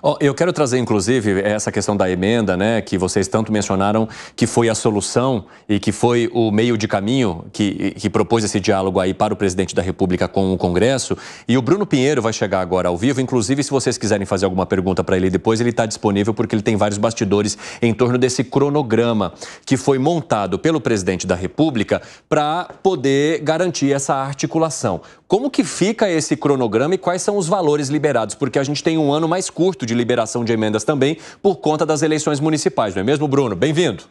Oh, eu quero trazer, inclusive, essa questão da emenda, né, que vocês tanto mencionaram, que foi a solução e que foi o meio de caminho que, que propôs esse diálogo aí para o presidente da República com o Congresso. E o Bruno Pinheiro vai chegar agora ao vivo. Inclusive, se vocês quiserem fazer alguma pergunta para ele depois, ele está disponível porque ele tem vários bastidores em torno desse cronograma que foi montado pelo presidente da República para poder garantir essa articulação. Como que fica esse cronograma e quais são os valores liberados? Porque a gente tem um ano mais curto de liberação de emendas também por conta das eleições municipais, não é mesmo, Bruno? Bem-vindo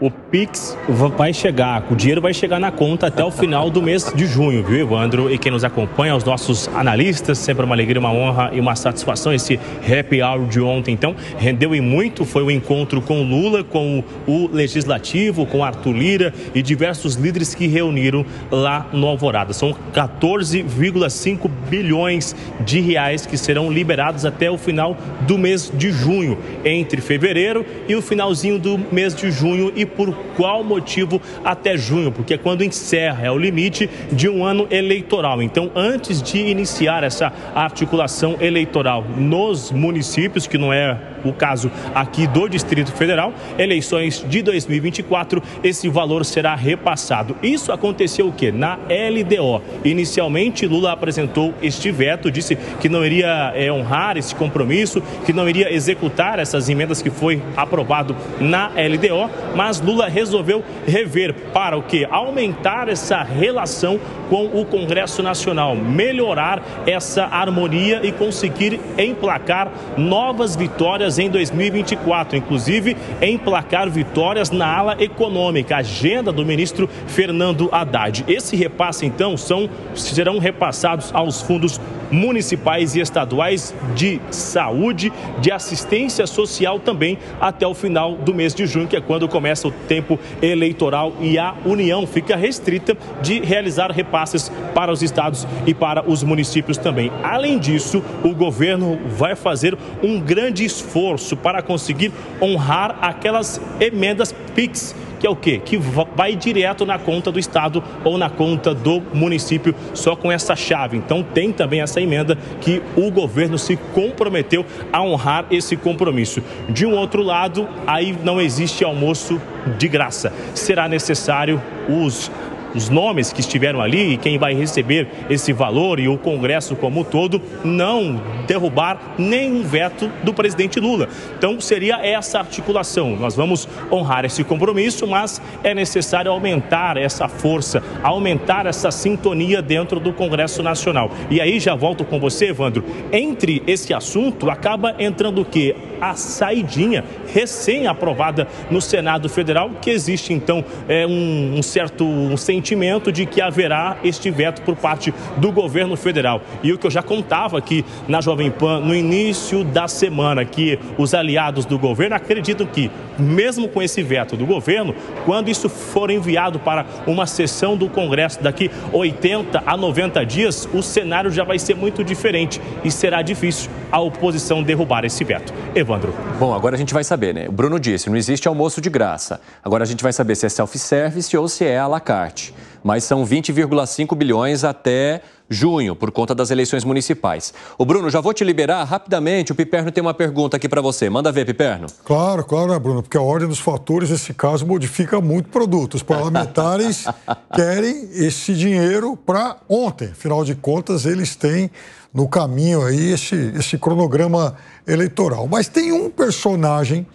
o Pix vai chegar, o dinheiro vai chegar na conta até o final do mês de junho, viu, Evandro? E quem nos acompanha, os nossos analistas, sempre uma alegria, uma honra e uma satisfação. Esse happy hour de ontem, então, rendeu e muito. Foi o um encontro com Lula, com o Legislativo, com Arthur Lira e diversos líderes que reuniram lá no Alvorada. São 14,5 bilhões de reais que serão liberados até o final do mês de junho, entre fevereiro e o finalzinho do mês de junho. E por qual motivo até junho, porque é quando encerra, é o limite de um ano eleitoral. Então, antes de iniciar essa articulação eleitoral nos municípios, que não é o caso aqui do Distrito Federal, eleições de 2024, esse valor será repassado. Isso aconteceu o quê? Na LDO. Inicialmente, Lula apresentou este veto, disse que não iria é, honrar esse compromisso, que não iria executar essas emendas que foi aprovado na LDO, mas Lula resolveu rever para o quê? Aumentar essa relação com o Congresso Nacional, melhorar essa harmonia e conseguir emplacar novas vitórias em 2024, inclusive emplacar vitórias na ala econômica, agenda do ministro Fernando Haddad. Esse repasse, então, são, serão repassados aos fundos municipais e estaduais de saúde, de assistência social também, até o final do mês de junho, que é quando começa o tempo eleitoral e a União fica restrita de realizar repasses para os estados e para os municípios também. Além disso, o governo vai fazer um grande esforço esforço para conseguir honrar aquelas emendas PIX que é o quê? Que vai direto na conta do Estado ou na conta do município, só com essa chave. Então tem também essa emenda que o governo se comprometeu a honrar esse compromisso. De um outro lado, aí não existe almoço de graça. Será necessário os os nomes que estiveram ali e quem vai receber esse valor e o Congresso como todo não derrubar nenhum veto do presidente Lula. Então seria essa articulação. Nós vamos honrar esse compromisso, mas é necessário aumentar essa força, aumentar essa sintonia dentro do Congresso Nacional. E aí já volto com você, Evandro. Entre esse assunto acaba entrando o quê? a saidinha recém-aprovada no Senado Federal, que existe então é, um, um, certo um sentimento de que haverá este veto por parte do governo federal. E o que eu já contava aqui na Jovem Pan no início da semana, que os aliados do governo acreditam que, mesmo com esse veto do governo, quando isso for enviado para uma sessão do Congresso daqui 80 a 90 dias, o cenário já vai ser muito diferente e será difícil a oposição derrubar esse veto. Evandro? Bom, agora a gente vai saber, né? O Bruno disse, não existe almoço de graça. Agora a gente vai saber se é self-service ou se é à la carte. Mas são 20,5 bilhões até junho, por conta das eleições municipais. O Bruno, já vou te liberar rapidamente. O Piperno tem uma pergunta aqui para você. Manda ver, Piperno. Claro, claro, né, Bruno? Porque a ordem dos fatores, nesse caso, modifica muito o produto. Os parlamentares querem esse dinheiro para ontem. Afinal de contas, eles têm no caminho aí esse, esse cronograma eleitoral. Mas tem um personagem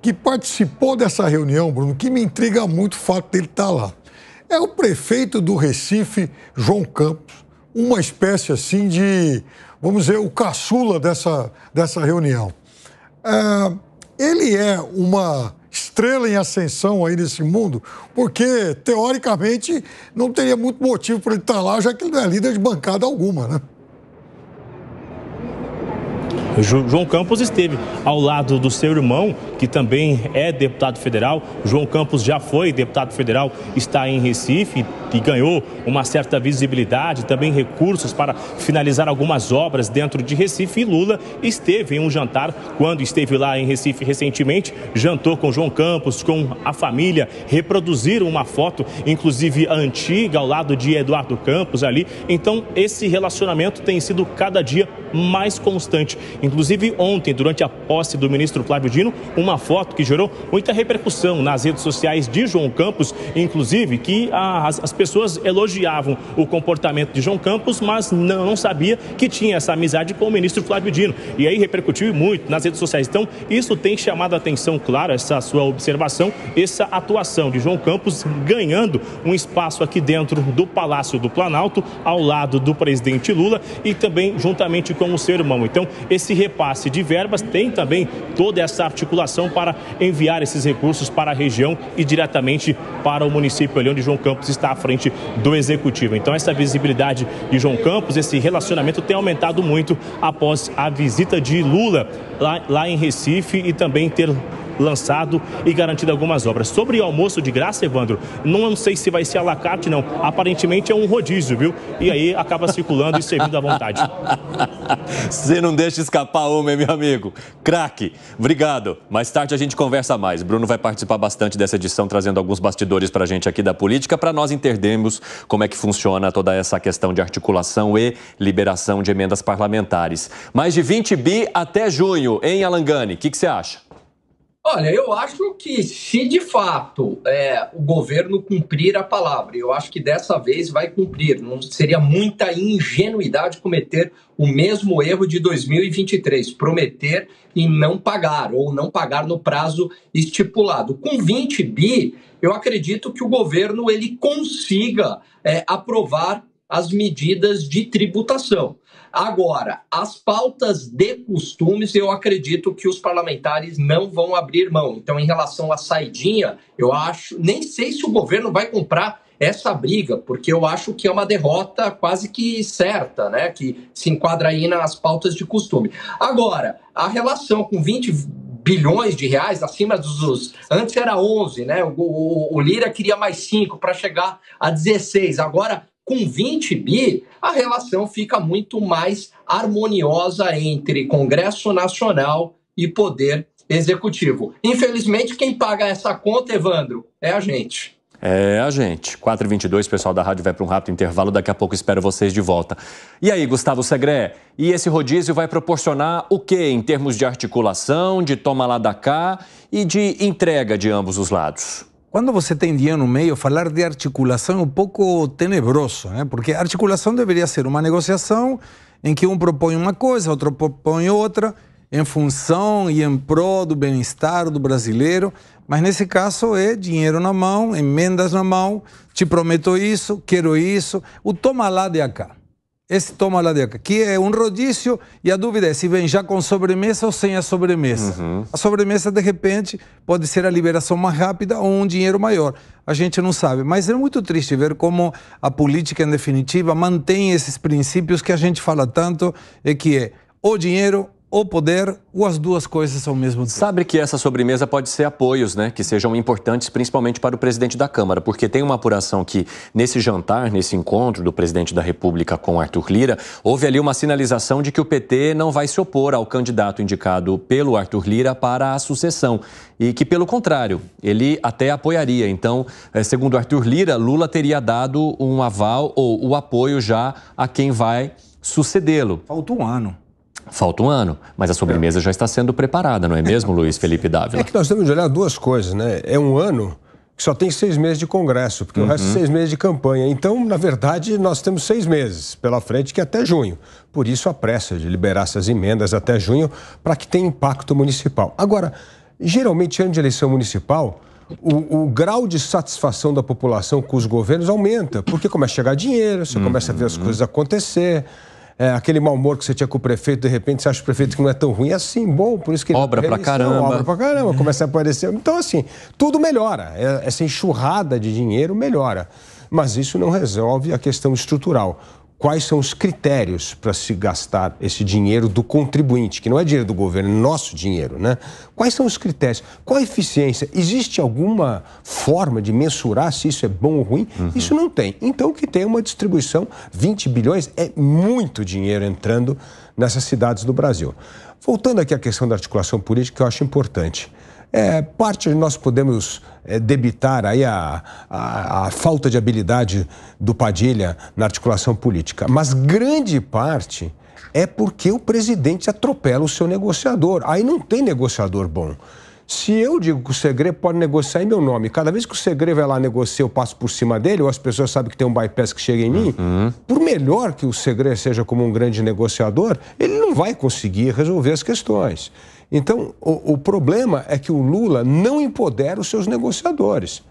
que participou dessa reunião, Bruno, que me intriga muito o fato dele estar tá lá. É o prefeito do Recife, João Campos, uma espécie assim de, vamos dizer, o caçula dessa, dessa reunião. É, ele é uma estrela em ascensão aí nesse mundo, porque teoricamente não teria muito motivo para ele estar tá lá, já que ele não é líder de bancada alguma, né? João Campos esteve ao lado do seu irmão, que também é deputado federal. João Campos já foi deputado federal, está em Recife, e ganhou uma certa visibilidade, também recursos para finalizar algumas obras dentro de Recife. E Lula esteve em um jantar, quando esteve lá em Recife recentemente, jantou com João Campos, com a família, reproduziram uma foto, inclusive antiga, ao lado de Eduardo Campos ali. Então, esse relacionamento tem sido cada dia mais constante. Inclusive, ontem, durante a posse do ministro Flávio Dino, uma foto que gerou muita repercussão nas redes sociais de João Campos, inclusive que as, as pessoas pessoas elogiavam o comportamento de João Campos, mas não, não sabia que tinha essa amizade com o ministro Flávio Dino. E aí repercutiu muito nas redes sociais. Então, isso tem chamado a atenção, claro, essa sua observação, essa atuação de João Campos ganhando um espaço aqui dentro do Palácio do Planalto, ao lado do presidente Lula e também juntamente com o seu irmão. Então, esse repasse de verbas tem também toda essa articulação para enviar esses recursos para a região e diretamente para o município ali onde João Campos está à frente frente do executivo. Então, essa visibilidade de João Campos, esse relacionamento tem aumentado muito após a visita de Lula lá, lá em Recife e também ter lançado e garantido algumas obras. Sobre o almoço de graça, Evandro, não sei se vai ser alacate, não. Aparentemente é um rodízio, viu? E aí acaba circulando e servindo à vontade. Você não deixa escapar uma, meu amigo. Craque, obrigado. Mais tarde a gente conversa mais. Bruno vai participar bastante dessa edição, trazendo alguns bastidores para a gente aqui da política, para nós entendermos como é que funciona toda essa questão de articulação e liberação de emendas parlamentares. Mais de 20 bi até junho, em Alangani? O que você acha? Olha, eu acho que se de fato é, o governo cumprir a palavra, eu acho que dessa vez vai cumprir. Não seria muita ingenuidade cometer o mesmo erro de 2023, prometer e não pagar ou não pagar no prazo estipulado. Com 20 bi, eu acredito que o governo ele consiga é, aprovar as medidas de tributação. Agora, as pautas de costumes, eu acredito que os parlamentares não vão abrir mão. Então, em relação à saidinha, eu acho, nem sei se o governo vai comprar essa briga, porque eu acho que é uma derrota quase que certa, né, que se enquadra aí nas pautas de costume. Agora, a relação com 20 bilhões de reais acima dos. Antes era 11, né? O, o, o Lira queria mais 5 para chegar a 16. Agora com 20 bi, a relação fica muito mais harmoniosa entre Congresso Nacional e Poder Executivo. Infelizmente, quem paga essa conta, Evandro, é a gente. É a gente. 4h22, pessoal da rádio vai para um rápido intervalo. Daqui a pouco espero vocês de volta. E aí, Gustavo Segré, e esse rodízio vai proporcionar o que em termos de articulação, de toma lá da cá e de entrega de ambos os lados? Quando você tem dinheiro no meio, falar de articulação é um pouco tenebroso, né? porque articulação deveria ser uma negociação em que um propõe uma coisa, outro propõe outra, em função e em prol do bem-estar do brasileiro. Mas nesse caso é dinheiro na mão, emendas na mão, te prometo isso, quero isso, o toma lá de cá esse toma lá ladeca, que é um rodízio e a dúvida é se vem já com sobremesa ou sem a sobremesa. Uhum. A sobremesa, de repente, pode ser a liberação mais rápida ou um dinheiro maior. A gente não sabe, mas é muito triste ver como a política, em definitiva, mantém esses princípios que a gente fala tanto, e é que é ou dinheiro ou poder, ou as duas coisas são mesmo tempo. Sabe que essa sobremesa pode ser apoios, né? Que sejam importantes, principalmente para o presidente da Câmara, porque tem uma apuração que, nesse jantar, nesse encontro do presidente da República com Arthur Lira, houve ali uma sinalização de que o PT não vai se opor ao candidato indicado pelo Arthur Lira para a sucessão. E que, pelo contrário, ele até apoiaria. Então, eh, segundo Arthur Lira, Lula teria dado um aval ou o apoio já a quem vai sucedê-lo. Falta um ano. Falta um ano, mas a sobremesa é. já está sendo preparada, não é mesmo, é. Luiz Felipe é Dávila? É que nós temos de olhar duas coisas, né? É um ano que só tem seis meses de Congresso, porque uhum. o resto é seis meses de campanha. Então, na verdade, nós temos seis meses pela frente, que é até junho. Por isso, a pressa de liberar essas emendas até junho, para que tenha impacto municipal. Agora, geralmente, ano de eleição municipal, o, o, grau de satisfação da população com os governos aumenta, porque começa a chegar dinheiro, você começa a ver as uhum. coisas acontecer é, aquele mau humor que você tinha com o prefeito, de repente você acha o prefeito que não é tão ruim, é assim, bom, por isso que... Obra ele pra caramba. Obra pra caramba, uhum. começa a aparecer. Então, assim, tudo melhora, é, essa enxurrada de dinheiro melhora. Mas isso não resolve a questão estrutural quais são os critérios para se gastar esse dinheiro do contribuinte, que não é dinheiro do governo, é nosso dinheiro, né? Quais são os critérios? Qual a eficiência? Existe alguma forma de mensurar se isso é bom ou ruim? Uhum. Isso não tem. Então, o que tem é uma distribuição, 20 bilhões é muito dinheiro entrando nessas cidades do Brasil. Voltando aqui à questão da articulação política, que eu acho importante. É, parte nós podemos é, debitar aí a, a, a, falta de habilidade do Padilha na articulação política, mas grande parte é porque o presidente atropela o seu negociador. Aí não tem negociador bom. Se eu digo que o Segre pode negociar em meu nome, cada vez que o Segre vai lá negociar, eu passo por cima dele, ou as pessoas sabem que tem um bypass que chega em mim, uhum. por melhor que o Segre seja como um grande negociador, ele não vai conseguir resolver as questões. Então, o, o problema é que o Lula não empodera os seus negociadores.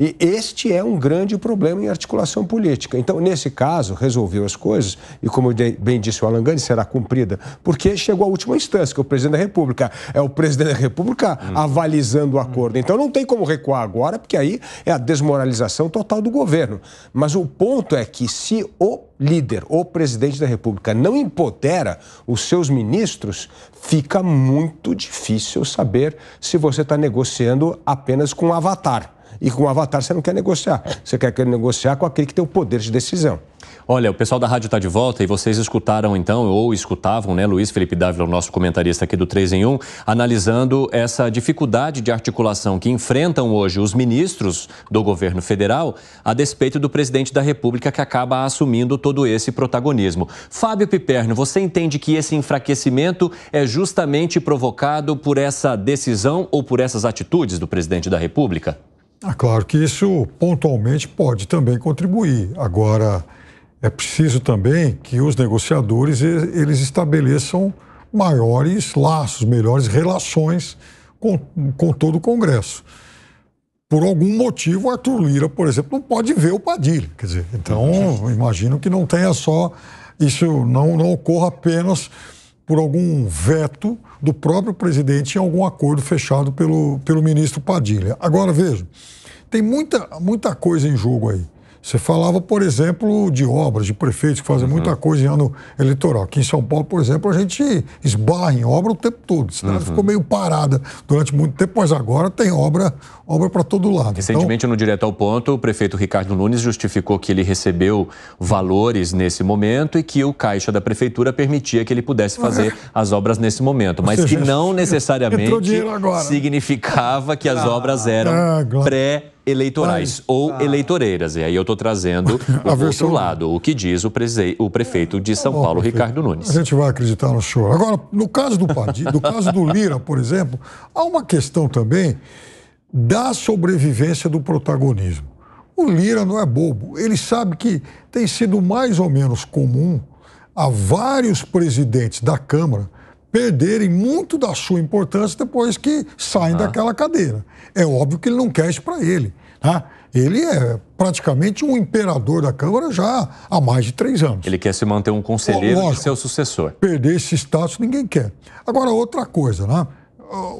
E este é um grande problema em articulação política. Então, nesse caso, resolveu as coisas, e como bem disse o Alangani, será cumprida, porque chegou à última instância, que é o presidente da República. É o presidente da República hum. avalizando o acordo. Então, não tem como recuar agora, porque aí é a desmoralização total do governo. Mas o ponto é que se o líder, o presidente da República, não empodera os seus ministros, fica muito difícil saber se você está negociando apenas com um avatar. E com o Avatar você não quer negociar. Você quer negociar com aquele que tem o poder de decisão. Olha, o pessoal da rádio está de volta e vocês escutaram então, ou escutavam, né, Luiz Felipe Dávila, o nosso comentarista aqui do 3 em 1, analisando essa dificuldade de articulação que enfrentam hoje os ministros do governo federal a despeito do presidente da República que acaba assumindo todo esse protagonismo. Fábio Piperno, você entende que esse enfraquecimento é justamente provocado por essa decisão ou por essas atitudes do presidente da República? Ah, claro que isso pontualmente pode também contribuir. Agora, é preciso também que os negociadores eles estabeleçam maiores laços, melhores relações com, com todo o Congresso. Por algum motivo, Arthur Lira, por exemplo, não pode ver o Padilha. Quer dizer, então, uhum. imagino que não tenha só. Isso não, não ocorra apenas por algum veto do próprio presidente em algum acordo fechado pelo, pelo ministro Padilha. Agora, veja, tem muita, muita coisa em jogo aí. Você falava, por exemplo, de obras, de prefeitos que fazem uhum. muita coisa em ano eleitoral. Aqui em São Paulo, por exemplo, a gente esbarra em obra o tempo todo. A cidade uhum. ficou meio parada durante muito tempo, mas agora tem obra obra para todo lado. Então Recentemente, então... no Direto ao Ponto, o prefeito Ricardo Nunes justificou que ele recebeu valores nesse momento e que o caixa da prefeitura permitia que ele pudesse é. fazer as obras nesse momento, mas seja, que não necessariamente significava que as ah, obras eram é, ah, pré eleitorais Ai. ou ah. eleitoreiras. E aí eu estou trazendo o outro lado, o que diz o, prese... o prefeito de tá São Paulo, prefeito. Ricardo Nunes. A gente vai acreditar no senhor. Agora, no caso do Padi, no caso do Lira, por exemplo, há uma questão também da sobrevivência do protagonismo. O Lira não é bobo. Ele sabe que tem sido mais ou menos comum a vários presidentes da Câmara perderem muito da sua importância depois que saem ah. daquela cadeira. É óbvio que ele não quer isso para ele. Né? Ele é praticamente um imperador da Câmara já há mais de três anos. Ele quer se manter um conselheiro Lógico, de seu sucessor. Perder esse status ninguém quer. Agora, outra coisa, né?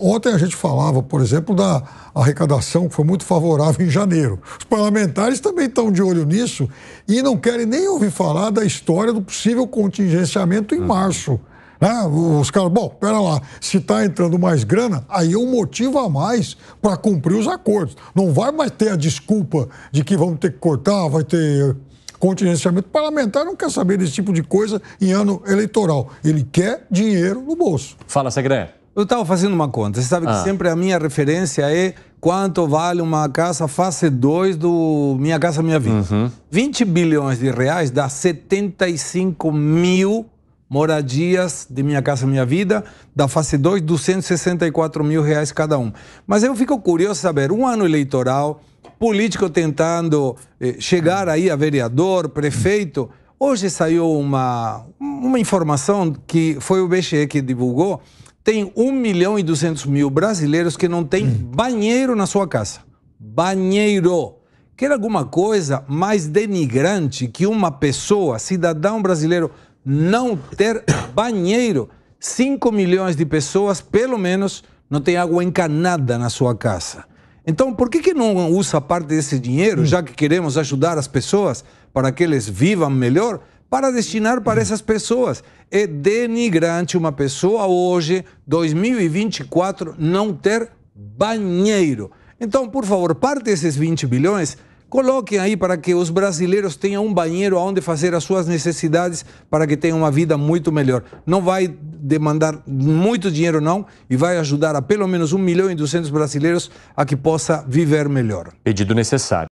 Ontem a gente falava, por exemplo, da arrecadação que foi muito favorável em janeiro. Os parlamentares também estão de olho nisso e não querem nem ouvir falar da história do possível contingenciamento em uhum. março. Né? Ah, os caras, bom, pera lá, se está entrando mais grana, aí eu motivo a mais para cumprir os acordos. Não vai mais ter a desculpa de que vamos ter que cortar, vai ter contingenciamento. O parlamentar não quer saber desse tipo de coisa em ano eleitoral. Ele quer dinheiro no bolso. Fala, segredo Eu estava fazendo uma conta. Você sabe ah. que sempre a minha referência é quanto vale uma casa fase 2 do Minha Casa Minha Vida. Uhum. 20 bilhões de reais dá 75 mil moradias de Minha Casa Minha Vida, da fase 2, 264 mil reais cada um. Mas eu fico curioso saber, um ano eleitoral, político tentando eh, chegar aí a vereador, prefeito, hoje saiu uma, uma informação que foi o bechê que divulgou, tem 1 milhão e 200 mil brasileiros que não tem hum. banheiro na sua casa. Banheiro! Quer alguma coisa mais denigrante que uma pessoa, cidadão brasileiro, não ter banheiro. 5 milhões de pessoas, pelo menos, não têm água encanada na sua casa. Então, por que, que não usa parte desse dinheiro, já que queremos ajudar as pessoas para que eles vivam melhor, para destinar para essas pessoas? É denigrante uma pessoa hoje, 2024, não ter banheiro. Então, por favor, parte desses 20 bilhões Coloquem aí para que os brasileiros tenham um banheiro onde fazer as suas necessidades para que tenham uma vida muito melhor. Não vai demandar muito dinheiro, não, e vai ajudar a pelo menos 1 milhão e 200 brasileiros a que possa viver melhor. Pedido necessário.